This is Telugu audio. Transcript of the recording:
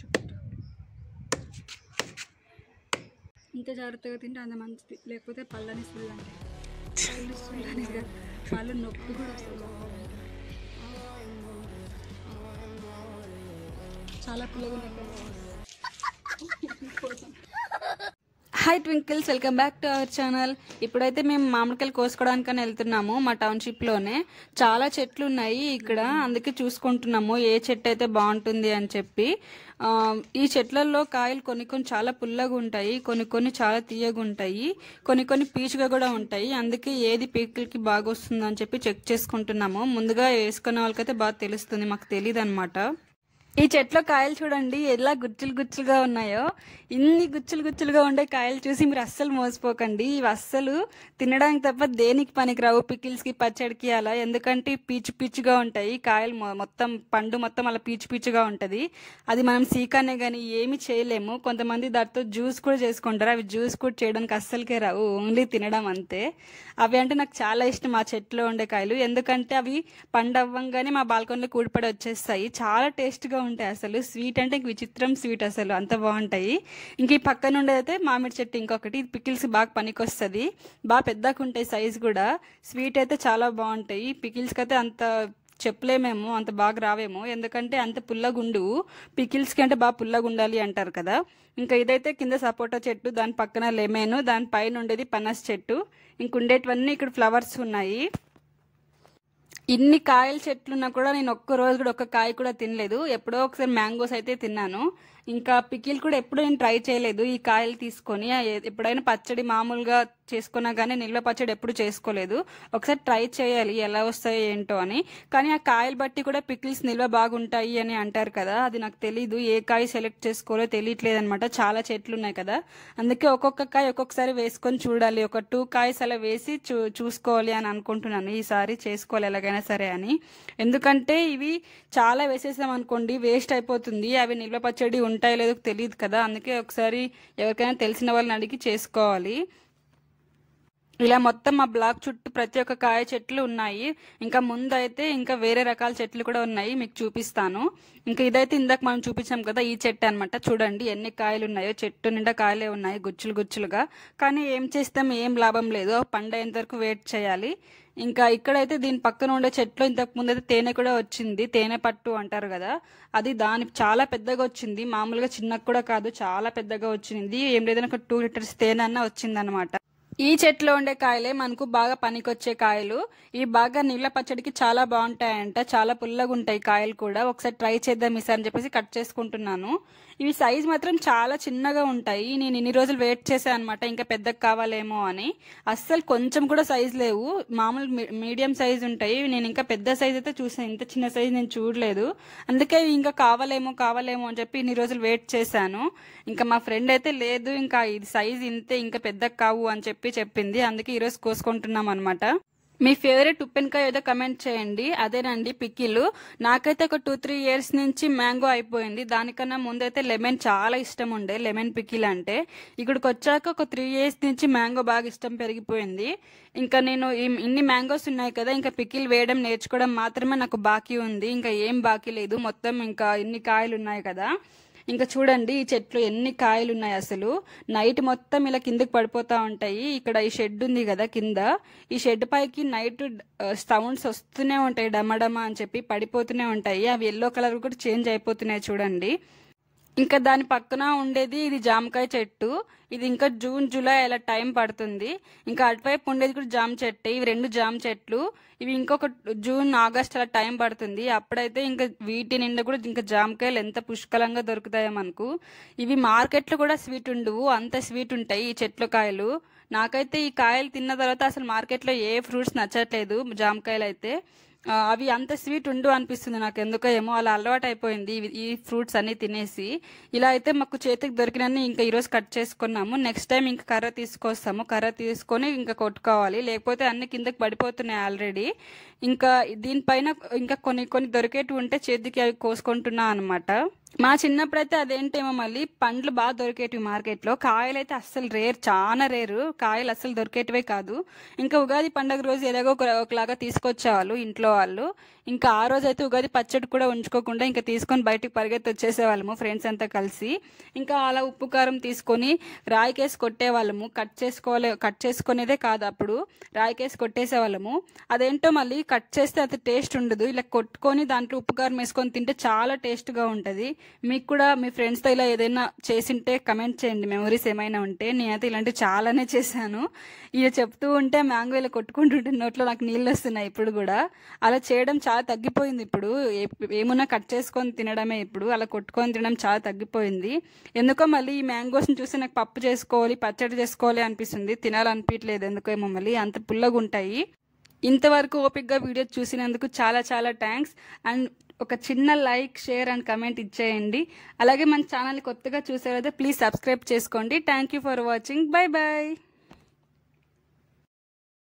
చుట్టూ ఇంత జాగ్రత్తగా తింటే అంత మంచిది లేకపోతే పళ్ళని సుళ్ళంటే పళ్ళు సుళ్ళని పళ్ళు నొప్పి కూడా వస్తుంది చాలా పుల్లగా hi twinkles welcome back to our channel ఇప్పుడైతే మేము మామిడికాయలు కోసుకోవడానికని వెళ్తున్నాము మా టౌన్షిప్లోనే చాలా చెట్లు ఉన్నాయి ఇక్కడ అందుకే చూసుకుంటున్నాము ఏ చెట్టు అయితే బాగుంటుంది అని చెప్పి ఈ చెట్లలో కాయలు కొన్ని కొన్ని చాలా పుల్లగా ఉంటాయి కొన్ని కొన్ని చాలా తీయగా ఉంటాయి కొన్ని కొన్ని పీచుగా కూడా ఉంటాయి అందుకే ఏది పీకులకి బాగా వస్తుందని చెప్పి చెక్ చేసుకుంటున్నాము ముందుగా వేసుకునే వాళ్ళకైతే బాగా తెలుస్తుంది మాకు తెలియదు అనమాట ఈ చెట్లో కాయలు చూడండి ఎలా గుచ్చులు గుచ్చులుగా ఉన్నాయో ఇన్ని గుచ్చులు గుచ్చులుగా ఉండే కాయలు చూసి మీరు అస్సలు మోసపోకండి ఇవి అస్సలు తినడానికి తప్ప దేనికి పనికిరావు పికిల్స్కి పచ్చడికి అలా ఎందుకంటే పీచు పీచుగా ఉంటాయి కాయలు మొత్తం పండు మొత్తం అలా పీచు పీచుగా ఉంటుంది అది మనం సీకానే కానీ ఏమి చేయలేము కొంతమంది దాంతో జ్యూస్ కూడా చేసుకుంటారు అవి జ్యూస్ కూడా చేయడానికి అస్సలకే రావు ఓన్లీ తినడం అంతే అవి అంటే నాకు చాలా ఇష్టం మా చెట్లో ఉండే కాయలు ఎందుకంటే అవి అవ్వంగానే మా బాల్కనీలో కూడిపడి వచ్చేస్తాయి చాలా టేస్ట్గా ఉంటాయి అసలు స్వీట్ అంటే ఇంక విచిత్రం స్వీట్ అసలు అంత బాగుంటాయి ఇంక ఈ పక్కన ఉండేదైతే మామిడి చెట్టు ఇంకొకటి ఇది పికిల్స్ బాగా పనికొస్తుంది బాగా పెద్దగా ఉంటాయి సైజ్ కూడా స్వీట్ అయితే చాలా బాగుంటాయి పికిల్స్కి అయితే అంత చెప్పలేమేమో అంత బాగా రావేమో ఎందుకంటే అంత పుల్లగుండు పికిల్స్కి అంటే బాగా పుల్లగుండాలి అంటారు కదా ఇంకా ఇదైతే కింద సపోటా చెట్టు దాని పక్కన లెమేను దాని పైన ఉండేది పనస్ చెట్టు ఇంక ఉండేటివన్నీ ఇక్కడ ఫ్లవర్స్ ఉన్నాయి ఇన్ని కాయల చెట్లున్నా కూడా నేను ఒక్క రోజు కూడా ఒక్క కాయ కూడా తినలేదు ఎప్పుడో ఒకసారి మ్యాంగోస్ అయితే తిన్నాను ఇంకా పికిల్ కూడా ఎప్పుడు నేను ట్రై చేయలేదు ఈ కాయలు తీసుకొని ఎప్పుడైనా పచ్చడి మామూలుగా చేసుకున్నా కానీ నిల్వ పచ్చడి ఎప్పుడు చేసుకోలేదు ఒకసారి ట్రై చేయాలి ఎలా వస్తాయో ఏంటో అని కానీ ఆ కాయలు బట్టి కూడా పికిల్స్ నిల్వ బాగుంటాయి అని అంటారు కదా అది నాకు తెలీదు ఏ కాయ సెలెక్ట్ చేసుకోలో తెలియట్లేదు అనమాట చాలా చెట్లు ఉన్నాయి కదా అందుకే ఒక్కొక్క కాయ ఒక్కొక్కసారి వేసుకొని చూడాలి ఒక టూ కాయస్ అలా వేసి చూ చూసుకోవాలి అని అనుకుంటున్నాను ఈసారి చేసుకోవాలి ఎలాగైనా సరే అని ఎందుకంటే ఇవి చాలా వేసేసాం అనుకోండి వేస్ట్ అయిపోతుంది అవి నిల్వ పచ్చడి ఉంటాయో లేదో తెలియదు కదా అందుకే ఒకసారి ఎవరికైనా తెలిసిన వాళ్ళని అడిగి చేసుకోవాలి ఇలా మొత్తం మా బ్లాక్ చుట్టూ ప్రతి ఒక్క కాయ చెట్లు ఉన్నాయి ఇంకా ముందైతే ఇంకా వేరే రకాల చెట్లు కూడా ఉన్నాయి మీకు చూపిస్తాను ఇంకా ఇదైతే ఇందాక మనం చూపించాం కదా ఈ చెట్టు అనమాట చూడండి ఎన్ని కాయలు ఉన్నాయో చెట్టు నిండా కాయలే ఉన్నాయి గుచ్చులు గుచ్చులుగా కానీ ఏం చేస్తాం ఏం లాభం లేదు పండేంత వరకు వెయిట్ చేయాలి ఇంకా ఇక్కడైతే దీని పక్కన ఉండే చెట్లు ఇంతకు ముందు అయితే తేనె కూడా వచ్చింది తేనె పట్టు అంటారు కదా అది దాని చాలా పెద్దగా వచ్చింది మామూలుగా చిన్నకు కూడా కాదు చాలా పెద్దగా వచ్చింది ఏం లేదని ఒక టూ లీటర్స్ తేనె అన్న వచ్చిందనమాట ఈ చెట్లో ఉండే కాయలే మనకు బాగా పనికొచ్చే కాయలు ఇవి బాగా నీళ్ళ పచ్చడికి చాలా బాగుంటాయంట చాలా పుల్లగా ఉంటాయి కాయలు కూడా ఒకసారి ట్రై చేద్దాం ఈసారి అని చెప్పేసి కట్ చేసుకుంటున్నాను ఇవి సైజ్ మాత్రం చాలా చిన్నగా ఉంటాయి నేను ఇన్ని రోజులు వెయిట్ చేశాను అనమాట ఇంకా పెద్దగా కావాలేమో అని అస్సలు కొంచెం కూడా సైజ్ లేవు మామూలు మీడియం సైజ్ ఉంటాయి నేను ఇంకా పెద్ద సైజ్ అయితే చూసాను ఇంత చిన్న సైజ్ నేను చూడలేదు అందుకే ఇంకా కావాలేమో కావాలేమో అని చెప్పి ఇన్ని రోజులు వెయిట్ చేశాను ఇంకా మా ఫ్రెండ్ అయితే లేదు ఇంకా ఇది సైజ్ ఇంతే ఇంకా పెద్దగా కావు అని చెప్పి చెప్పి చెప్పింది అందుకే ఈరోజు కోసుకుంటున్నాం అనమాట మీ ఫేవరెట్ ఉప్పెనకాయ ఏదో కమెంట్ చేయండి అదేనండి పిక్కిలు నాకైతే ఒక టూ త్రీ ఇయర్స్ నుంచి మ్యాంగో అయిపోయింది దానికన్నా ముందైతే లెమన్ చాలా ఇష్టం ఉండే లెమన్ పిక్కిల్ అంటే ఇక్కడికి వచ్చాక ఒక త్రీ ఇయర్స్ నుంచి మ్యాంగో బాగా ఇష్టం పెరిగిపోయింది ఇంకా నేను ఇన్ని మ్యాంగోస్ ఉన్నాయి కదా ఇంకా పికిల్ వేయడం నేర్చుకోవడం మాత్రమే నాకు బాకీ ఉంది ఇంకా ఏం బాకీ లేదు మొత్తం ఇంకా ఇన్ని కాయలు ఉన్నాయి కదా ఇంకా చూడండి ఈ చెట్లు ఎన్ని కాయలు ఉన్నాయి అసలు నైట్ మొత్తం ఇలా కిందకి పడిపోతూ ఉంటాయి ఇక్కడ ఈ షెడ్ ఉంది కదా కింద ఈ షెడ్ పైకి నైట్ సౌండ్స్ వస్తూనే ఉంటాయి డమడమ అని చెప్పి పడిపోతూనే ఉంటాయి అవి ఎల్లో కలర్ కూడా చేంజ్ అయిపోతున్నాయి చూడండి ఇంకా దాని పక్కన ఉండేది ఇది జామకాయ చెట్టు ఇది ఇంకా జూన్ జూలై అలా టైం పడుతుంది ఇంకా అటువైపు ఉండేది కూడా జామ చెట్టు ఇవి రెండు జామ చెట్లు ఇవి ఇంకొక జూన్ ఆగస్ట్ అలా టైం పడుతుంది అప్పుడైతే ఇంకా వీటి నిండా కూడా ఇంకా జామకాయలు ఎంత పుష్కలంగా దొరుకుతాయో మనకు ఇవి మార్కెట్లో కూడా స్వీట్ ఉండవు అంత స్వీట్ ఉంటాయి ఈ చెట్ల కాయలు నాకైతే ఈ కాయలు తిన్న తర్వాత అసలు మార్కెట్లో ఏ ఫ్రూట్స్ నచ్చట్లేదు జామకాయలు అయితే అవి అంత స్వీట్ ఉండు అనిపిస్తుంది నాకు ఎందుకో ఏమో అలా అలవాటు అయిపోయింది ఈ ఫ్రూట్స్ అన్ని తినేసి ఇలా అయితే మాకు చేతికి దొరికినన్ని ఇంకా ఈరోజు కట్ చేసుకున్నాము నెక్స్ట్ టైం ఇంకా కర్ర తీసుకొస్తాము కర్ర తీసుకొని ఇంకా కొట్టుకోవాలి లేకపోతే అన్ని కిందకి పడిపోతున్నాయి ఆల్రెడీ ఇంకా దీనిపైన ఇంకా కొన్ని కొన్ని దొరికేటివి ఉంటే చేతికి అవి కోసుకుంటున్నా అనమాట మా చిన్నప్పుడు అయితే అదేంటేమో మళ్ళీ పండ్లు బాగా దొరికేటివి మార్కెట్లో కాయలు అయితే అస్సలు రేర్ చాలా రేరు కాయలు అస్సలు దొరికేటివే కాదు ఇంకా ఉగాది పండగ రోజు ఎలాగో ఒకలాగా తీసుకొచ్చేవాళ్ళు ఇంట్లో వాళ్ళు ఇంకా ఆ రోజు అయితే ఉగాది పచ్చడి కూడా ఉంచుకోకుండా ఇంకా తీసుకొని బయటకు పరిగెత్తి వచ్చేసేవాళ్ళము ఫ్రెండ్స్ అంతా కలిసి ఇంకా అలా ఉప్పు కారం తీసుకొని రాయికేసి కొట్టేవాళ్ళము కట్ చేసుకోలే కట్ చేసుకునేదే కాదు అప్పుడు రాయికేసి కొట్టేసేవాళ్ళము అదేంటో మళ్ళీ కట్ చేస్తే అది టేస్ట్ ఉండదు ఇలా కొట్టుకొని దాంట్లో ఉప్పు కారం వేసుకొని తింటే చాలా టేస్ట్గా ఉంటుంది మీకు కూడా మీ ఫ్రెండ్స్తో ఇలా ఏదైనా చేసింటే కమెంట్ చేయండి మెమరీస్ ఏమైనా ఉంటే నేనైతే ఇలాంటివి చాలానే చేశాను ఇక చెప్తూ ఉంటే మ్యాంగో ఇలా కొట్టుకుంటుంటే నోట్లో నాకు నీళ్ళు వస్తున్నాయి ఇప్పుడు కూడా అలా చేయడం చాలా తగ్గిపోయింది ఇప్పుడు ఏమున్నా కట్ చేసుకొని తినడమే ఇప్పుడు అలా కొట్టుకొని తినడం చాలా తగ్గిపోయింది ఎందుకో మళ్ళీ ఈ మ్యాంగోస్ని చూస్తే నాకు పప్పు చేసుకోవాలి పచ్చడి చేసుకోవాలి అనిపిస్తుంది తినాలనిపించలేదు ఎందుకో మళ్ళీ అంత పుల్లగా ఉంటాయి ఇంతవరకు ఓపిక్గా వీడియో చూసినందుకు చాలా చాలా థ్యాంక్స్ అండ్ ఒక చిన్న లైక్ షేర్ అండ్ కమెంట్ ఇచ్చేయండి అలాగే మన ఛానల్ కొత్తగా చూసేవారైతే ప్లీజ్ సబ్స్క్రైబ్ చేసుకోండి thank you for watching bye bye